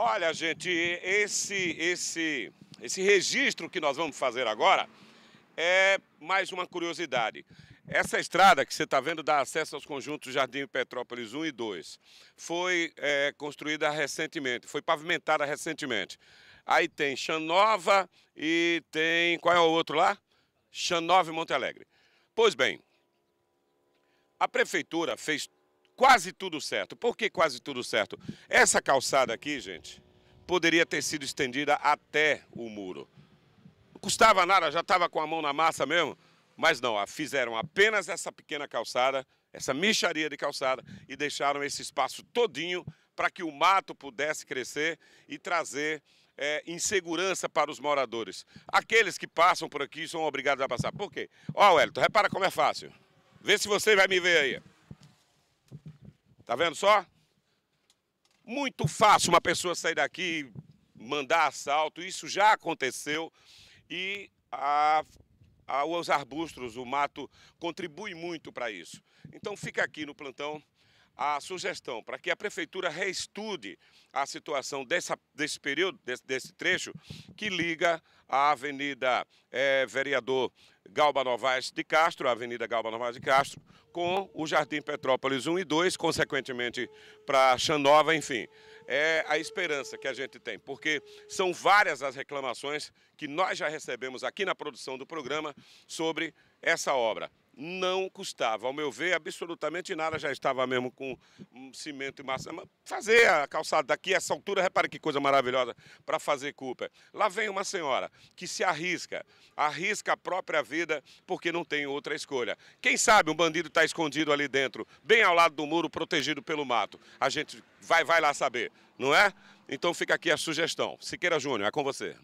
Olha, gente, esse, esse, esse registro que nós vamos fazer agora é mais uma curiosidade. Essa estrada que você está vendo dá acesso aos conjuntos Jardim Petrópolis 1 e 2. Foi é, construída recentemente, foi pavimentada recentemente. Aí tem Xanova e tem. Qual é o outro lá? Xanova e Monte Alegre. Pois bem, a prefeitura fez quase tudo certo. Por que quase tudo certo? Essa calçada aqui, gente, poderia ter sido estendida até o muro. Não custava nada, já estava com a mão na massa mesmo. Mas não, fizeram apenas essa pequena calçada, essa micharia de calçada e deixaram esse espaço todinho para que o mato pudesse crescer e trazer é, insegurança para os moradores. Aqueles que passam por aqui são obrigados a passar. Por quê? Ó, Wellington, repara como é fácil. Vê se você vai me ver aí. Tá vendo só? Muito fácil uma pessoa sair daqui, mandar assalto, isso já aconteceu. E a, a, os arbustos, o mato, contribui muito para isso. Então fica aqui no plantão a sugestão para que a prefeitura reestude a situação dessa, desse período, desse, desse, trecho, que liga a Avenida é, Vereador Galba Novaes de Castro, a Avenida Galba Novaes de Castro, com o Jardim Petrópolis 1 e 2, consequentemente para Xanova, enfim. É a esperança que a gente tem, porque são várias as reclamações que nós já recebemos aqui na produção do programa sobre essa obra não custava, ao meu ver, absolutamente nada, já estava mesmo com hum, cimento e massa. Fazer a calçada daqui, essa altura, repare que coisa maravilhosa para fazer Cooper. Lá vem uma senhora que se arrisca, arrisca a própria vida porque não tem outra escolha. Quem sabe um bandido está escondido ali dentro, bem ao lado do muro, protegido pelo mato. A gente vai, vai lá saber, não é? Então fica aqui a sugestão. Siqueira Júnior, é com você.